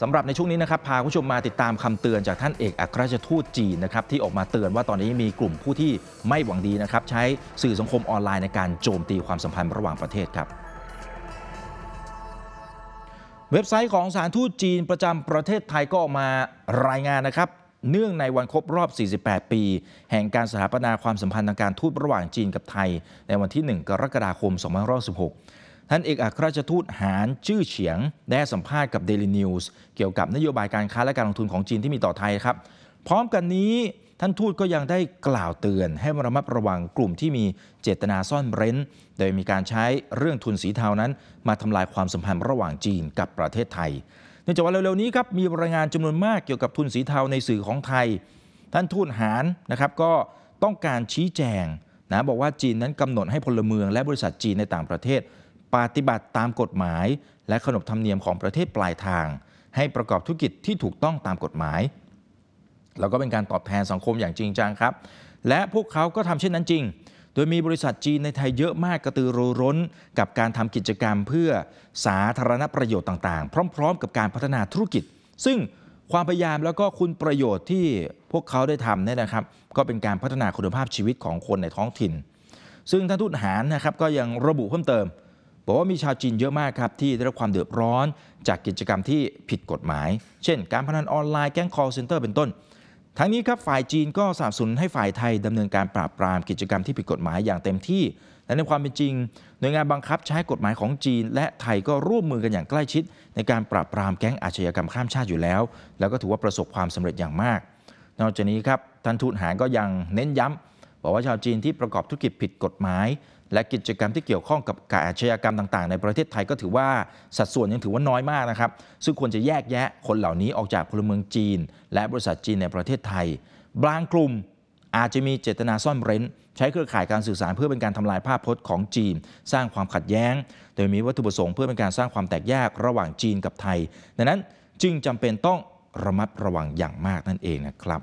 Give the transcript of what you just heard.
สำหรับในช่วงนี้นะครับพาผู้ชมมาติดตามคำเตือนจากท่านเอกอัครราชทูตจีนนะครับที่ออกมาเตือนว่าตอนนี้มีกลุ่มผู้ที่ไม่หวังดีนะครับใช้สื่อสังคมออนไลน์ในการโจมตีความสัมพันธ์ระหว่างประเทศครับ เว็บไซต์ของสารทูตจีนประจำประเทศไทยก็ออกมารายงานนะครับเนื่องในวันครบรอบ 48 ปี แห่งการสถาปนาความสัมพันธ์ทางการทูตระหว่างจีนกับไทย ในวันที่ 1 กรกฎาคม 2516ท่านเอกอัครราชทูตหานชื่อเฉียง ได้สัมภาษณ์กับเดล l นิวส์เกี่ยวกับนโยบายการค้าและการลงทุนของจีนที่มีต่อไทยครับ พร้อมกันนี้ท่านทูตก็ยังได้กล่าวเตือน ให้ระมัดระวังกลุ่มที่มีเจตนาซ่อนเร้นโดยมีการใช้เรื่องทุนสีเทานั้น มาทำลายความสัมพันธ์ระหว่างจีนกับประเทศไทยเนื่องจากว่าเร็วๆนี้ครับมีรายงานจำนวนมากเกี่ยวกับทุนสีเทาในสื่อของไทย ท่านทูตหานนะครับก็ต้องการชี้แจงนะบอกว่าจีนนั้นกำหนดให้พลเมืองและบริษัทจีนในต่างประเทศปฏิบัติตามกฎหมาย และขนบธรรมเนียมของประเทศปลายทาง ให้ประกอบธุรกิจที่ถูกต้องตามกฎหมายแล้วก็เป็นการตอบแทนสังคมอย่างจริงจังครับ และพวกเขาก็ทำเช่นนั้นจริง โดยมีบริษัทจีนในไทยเยอะมากกระตือรือร้น กับการทำกิจกรรมเพื่อสาธารณประโยชน์ต่าง ๆ พร้อม ๆ กับการพัฒนาธุรกิจ ซึ่งความพยายามแล้วก็คุณประโยชน์ที่พวกเขาได้ทำเนี่ยนะครับ ก็เป็นการพัฒนาคุณภาพชีวิตของคนในท้องถิ่น ซึ่งท่านทูตหารนะครับก็ยังระบุเพิ่มเติมบอกว่ามีชาวจีนเยอะมากครับ ที่ได้รับความเดือดร้อนจากกิจกรรมที่ผิดกฎหมาย เช่น การพนันออนไลน์แก๊งคอร์เซ็นเตอร์เป็นต้น ทั้งนี้ครับฝ่ายจีนก็สนับสนุนให้ฝ่ายไทยดำเนินการปราบปรามกิจกรรมที่ผิดกฎหมายอย่างเต็มที่ และในความเป็นจริง หน่วยงานบังคับใช้กฎหมายของจีนและไทยก็ร่วมมือกันอย่างใกล้ชิด ในการปราบปรามแก๊งอาชญากรรมข้ามชาติอยู่แล้ว แล้วก็ถือว่าประสบความสำเร็จอย่างมากนอกจากนี้ครับท่านทูตหางก็ยังเน้นย้ำบอกว่าชาวจีนที่ประกอบธุรกิจผิดกฎหมาย และกิจกรรมที่เกี่ยวข้องกับการอาชญากรรมต่าง ๆในประเทศไทย ก็ถือว่าสัดส่วนยังถือว่าน้อยมากนะครับ ซึ่งควรจะแยกแยะคนเหล่านี้ออกจากพลเมืองจีน และบริษัทจีนในประเทศไทยบางกลุ่ม อาจจะมีเจตนาซ่อนเร้น ใช้เครือข่ายการสื่อสารเพื่อเป็นการทำลายภาพพจน์ของจีน สร้างความขัดแย้ง โดยมีวัตถุประสงค์เพื่อเป็นการสร้างความแตกแยก ระหว่างจีนกับไทย ดังนั้นจึงจำเป็นต้องระมัดระวังอย่างมากนั่นเองนะครับ